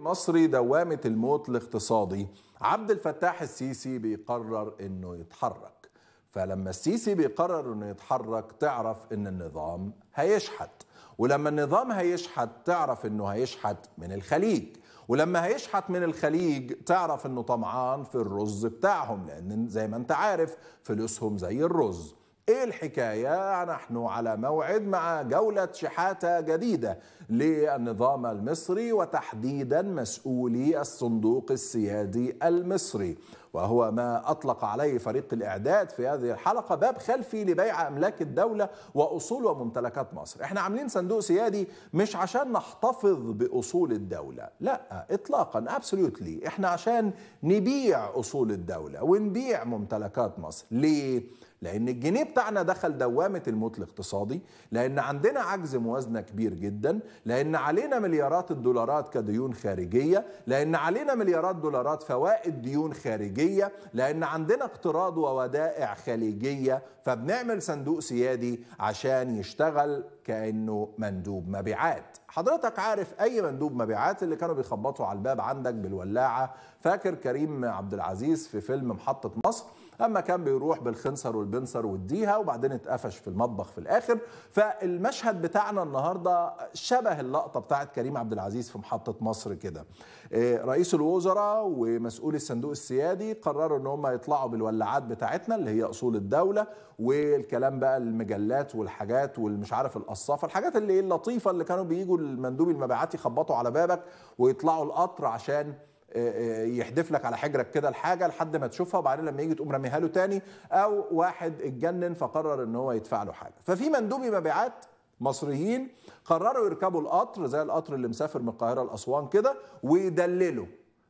مصري دوامة الموت الاقتصادي عبد الفتاح السيسي بيقرر انه يتحرك فلما السيسي بيقرر انه يتحرك تعرف ان النظام هيشحت ولما النظام هيشحت تعرف انه هيشحت من الخليج ولما هيشحت من الخليج تعرف انه طمعان في الرز بتاعهم لان زي ما انت عارف فلوسهم زي الرز ايه الحكايه نحن على موعد مع جوله شحاته جديده للنظام المصري وتحديدا مسؤولي الصندوق السيادي المصري وهو ما اطلق عليه فريق الاعداد في هذه الحلقه باب خلفي لبيع املاك الدوله واصول وممتلكات مصر احنا عاملين صندوق سيادي مش عشان نحتفظ باصول الدوله لا اطلاقا ابسوليوتلي احنا عشان نبيع اصول الدوله ونبيع ممتلكات مصر ليه لأن الجنيه بتاعنا دخل دوامة الموت الاقتصادي لأن عندنا عجز موازنة كبير جدا لأن علينا مليارات الدولارات كديون خارجية لأن علينا مليارات دولارات فوائد ديون خارجية لأن عندنا اقتراض وودائع خليجية فبنعمل صندوق سيادي عشان يشتغل كأنه مندوب مبيعات حضرتك عارف اي مندوب مبيعات اللي كانوا بيخبطوا على الباب عندك بالولاعه فاكر كريم عبد العزيز في فيلم محطه مصر اما كان بيروح بالخنصر والبنصر والديها وبعدين اتقفش في المطبخ في الاخر فالمشهد بتاعنا النهارده شبه اللقطه بتاعت كريم عبد العزيز في محطه مصر كده آه، رئيس الوزراء ومسؤول الصندوق السيادي قرروا ان هم يطلعوا بالولاعات بتاعتنا اللي هي اصول الدوله والكلام بقى المجلات والحاجات والمش عارف القصافه الحاجات اللي هي اللطيفه اللي كانوا بييجوا المندوب المبيعات يخبطوا على بابك ويطلعوا القطر عشان آه، آه، يحدف لك على حجرك كده الحاجه لحد ما تشوفها وبعدين لما يجي تقوم راميها له تاني او واحد اتجنن فقرر ان هو يدفع له حاجه ففي مندوبي مبيعات مصريين قرروا يركبوا القطر زي القطر اللي مسافر من القاهره لاسوان كده ويدللوا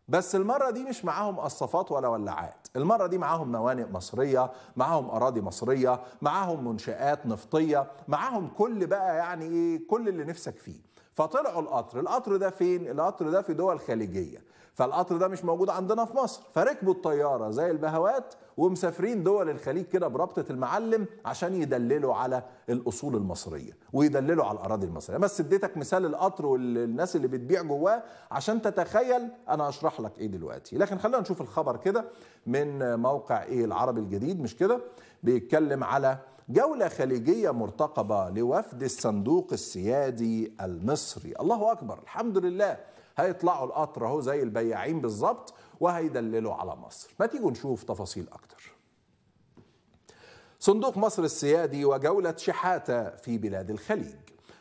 بس المرة دي مش معاهم قصافات ولا ولاعات المرة دي معاهم موانئ مصرية معاهم أراضي مصرية معاهم منشآت نفطية معاهم كل بقى يعني إيه كل اللي نفسك فيه فطلعوا القطر القطر ده فين؟ القطر ده في دول خليجية فالقطر ده مش موجود عندنا في مصر فركبوا الطياره زي البهوات ومسافرين دول الخليج كده بربطه المعلم عشان يدللوا على الاصول المصريه ويدللوا على الاراضي المصريه بس اديتك مثال القطر والناس اللي بتبيع جواه عشان تتخيل انا هشرح لك ايه دلوقتي لكن خلينا نشوف الخبر كده من موقع ايه العربي الجديد مش كده بيتكلم على جولة خليجية مرتقبة لوفد الصندوق السيادي المصري الله أكبر الحمد لله هيطلعوا القطر اهو زي البياعين بالظبط وهيدللوا على مصر ما تيجوا نشوف تفاصيل اكتر صندوق مصر السيادي وجولة شحاتة في بلاد الخليج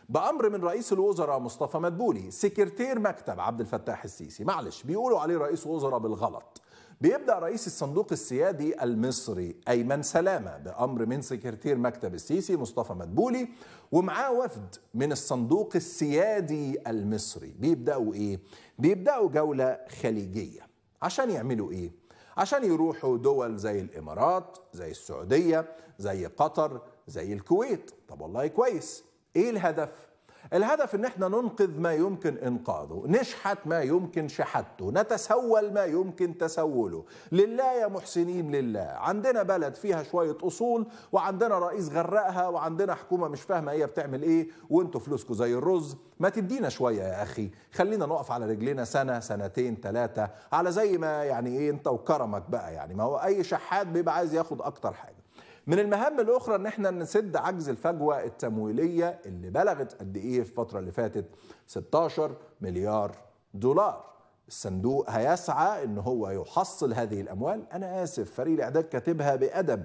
بأمر من رئيس الوزراء مصطفى مدبولي سكرتير مكتب عبد الفتاح السيسي معلش بيقولوا عليه رئيس وزراء بالغلط بيبدأ رئيس الصندوق السيادي المصري أيمن سلامة بأمر من سكرتير مكتب السيسي مصطفى مدبولي ومعاه وفد من الصندوق السيادي المصري بيبدأوا إيه؟ بيبدأوا جولة خليجية عشان يعملوا إيه؟ عشان يروحوا دول زي الإمارات زي السعودية زي قطر زي الكويت طب والله كويس إيه الهدف؟ الهدف ان احنا ننقذ ما يمكن انقاذه نشحت ما يمكن شحته نتسول ما يمكن تسوله لله يا محسنين لله عندنا بلد فيها شوية اصول وعندنا رئيس غرقها وعندنا حكومة مش فاهمة هي بتعمل ايه وانتوا فلوسكم زي الرز ما تدينا شوية يا اخي خلينا نقف على رجلينا سنة سنتين ثلاثة على زي ما يعني ايه انت وكرمك بقى يعني ما هو اي شحات بيبقى عايز ياخد اكتر حاجة من المهام الاخرى ان احنا نسد عجز الفجوه التمويليه اللي بلغت قد ايه في الفتره اللي فاتت 16 مليار دولار الصندوق هيسعى ان هو يحصل هذه الاموال انا اسف فريق الاعداد كاتبها بادب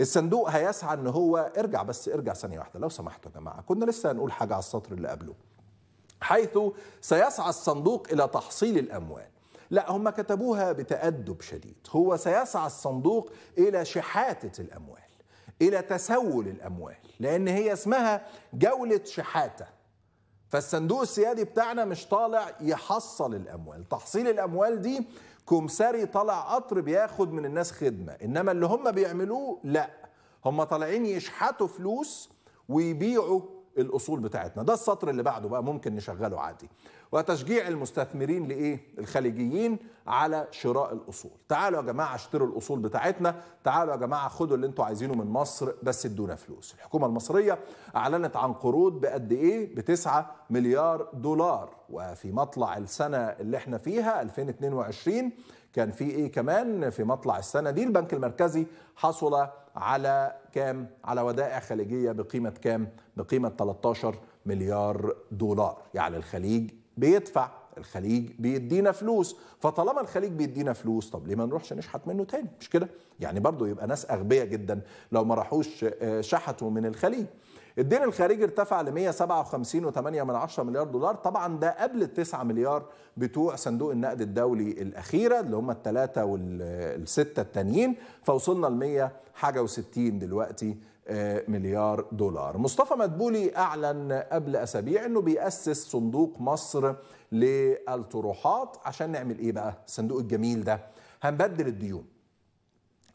الصندوق هيسعى ان هو ارجع بس ارجع ثانيه واحده لو سمحتوا يا جماعه كنا لسه هنقول حاجه على السطر اللي قبله حيث سيسعى الصندوق الى تحصيل الاموال لا هم كتبوها بتأدب شديد هو سيسعى الصندوق إلى شحاتة الأموال إلى تسول الأموال لأن هي اسمها جولة شحاتة فالصندوق السيادي بتاعنا مش طالع يحصل الأموال تحصيل الأموال دي كمساري طلع قطر بياخد من الناس خدمة إنما اللي هم بيعملوه لا هم طالعين يشحتوا فلوس ويبيعوا الاصول بتاعتنا ده السطر اللي بعده بقى ممكن نشغله عادي وتشجيع المستثمرين لايه الخليجيين على شراء الاصول تعالوا يا جماعه اشتروا الاصول بتاعتنا تعالوا يا جماعه خدوا اللي انتوا عايزينه من مصر بس ادونا فلوس الحكومه المصريه اعلنت عن قروض بقد ايه ب 9 مليار دولار وفي مطلع السنه اللي احنا فيها 2022 كان في ايه كمان في مطلع السنه دي البنك المركزي حصل على كام على ودائع خليجيه بقيمه كام بقيمه 13 مليار دولار يعني الخليج بيدفع الخليج بيدينا فلوس فطالما الخليج بيدينا فلوس طب ليه ما نروحش نشحت منه تاني مش كده يعني برضو يبقى ناس أغبية جدا لو ما راحوش آه، شحتوا من الخليج الدين الخارجي ارتفع ل 157.8 مليار دولار طبعا ده قبل ال 9 مليار بتوع صندوق النقد الدولي الاخيره اللي هم الثلاثه والسته التانيين فوصلنا ل 100 حاجه و60 دلوقتي آه، مليار دولار مصطفى مدبولي أعلن قبل أسابيع أنه بيأسس صندوق مصر للطروحات عشان نعمل إيه بقى الصندوق الجميل ده هنبدل الديون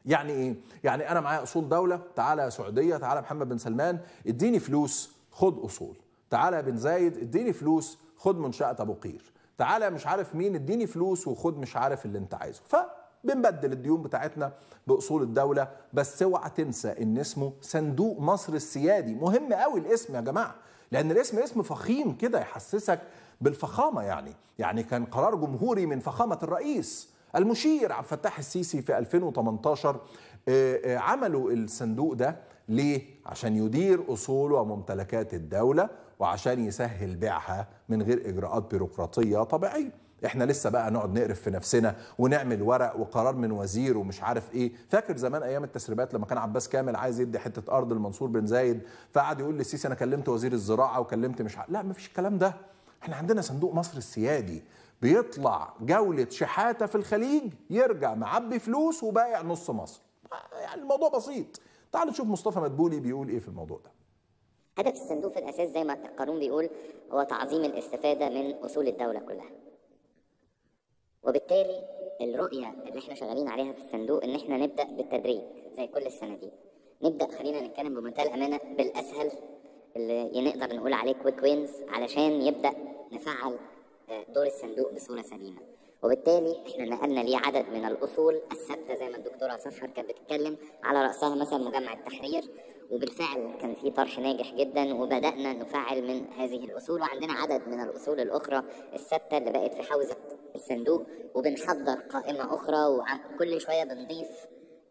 يعني ايه يعني انا معايا اصول دوله تعالى يا سعوديه تعالى محمد بن سلمان اديني فلوس خد اصول تعالى يا بن زايد اديني فلوس خد منشاه ابو قير تعالى مش عارف مين اديني فلوس وخد مش عارف اللي انت عايزه فبنبدل الديون بتاعتنا باصول الدوله بس اوعى تنسى ان اسمه صندوق مصر السيادي مهم قوي الاسم يا جماعه لان الاسم اسم فخيم كده يحسسك بالفخامه يعني يعني كان قرار جمهوري من فخامه الرئيس المشير عبد الفتاح السيسي في 2018 آه، آه، عملوا الصندوق ده ليه؟ عشان يدير أصول وممتلكات الدولة وعشان يسهل بيعها من غير إجراءات بيروقراطية طبيعية احنا لسه بقى نقعد نقرف في نفسنا ونعمل ورق وقرار من وزير ومش عارف ايه فاكر زمان ايام التسريبات لما كان عباس كامل عايز يدي حته ارض لمنصور بن زايد فقعد يقول للسيسي انا كلمت وزير الزراعه وكلمت مش عارف. لا مفيش الكلام ده احنا عندنا صندوق مصر السيادي بيطلع جولة شحاتة في الخليج يرجع معبي فلوس وبايع نص مصر يعني الموضوع بسيط تعالوا نشوف مصطفى مدبولي بيقول ايه في الموضوع ده هدف الصندوق في الاساس زي ما القانون بيقول هو تعظيم الاستفاده من اصول الدوله كلها وبالتالي الرؤيه اللي احنا شغالين عليها في الصندوق ان احنا نبدا بالتدريج زي كل الصناديق نبدا خلينا نتكلم بمنتهى الامانه بالاسهل اللي نقدر نقول عليه كويك وينز علشان يبدا نفعل دور الصندوق بصورة سليمة وبالتالي احنا نقلنا ليه عدد من الاصول الثابته زي ما الدكتوره صفر كانت بتتكلم على راسها مثلا مجمع التحرير وبالفعل كان في طرح ناجح جدا وبدانا نفعل من هذه الاصول وعندنا عدد من الاصول الاخرى الثابته اللي بقت في حوزه الصندوق وبنحضر قائمه اخرى وكل شويه بنضيف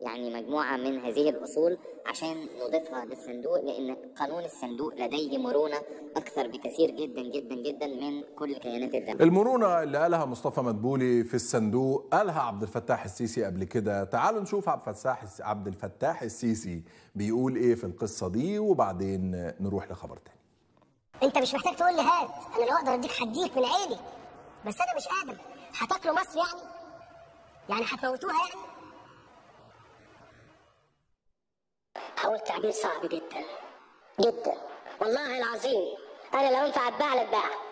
يعني مجموعة من هذه الأصول عشان نضيفها للصندوق لأن قانون الصندوق لديه مرونة أكثر بكثير جدا جدا جدا من كل كيانات الدولة المرونة اللي قالها مصطفى مدبولي في الصندوق قالها عبد الفتاح السيسي قبل كده تعالوا نشوف عبد الفتاح عبد الفتاح السيسي بيقول إيه في القصة دي وبعدين نروح لخبر تاني أنت مش محتاج تقول لي هات أنا لو أقدر أديك هديك من عيني بس أنا مش قادر هتاكلوا مصر يعني يعني هتموتوها يعني شغل التعبير صعب جدا جدا والله العظيم انا لو ينفع اتباع لاتباع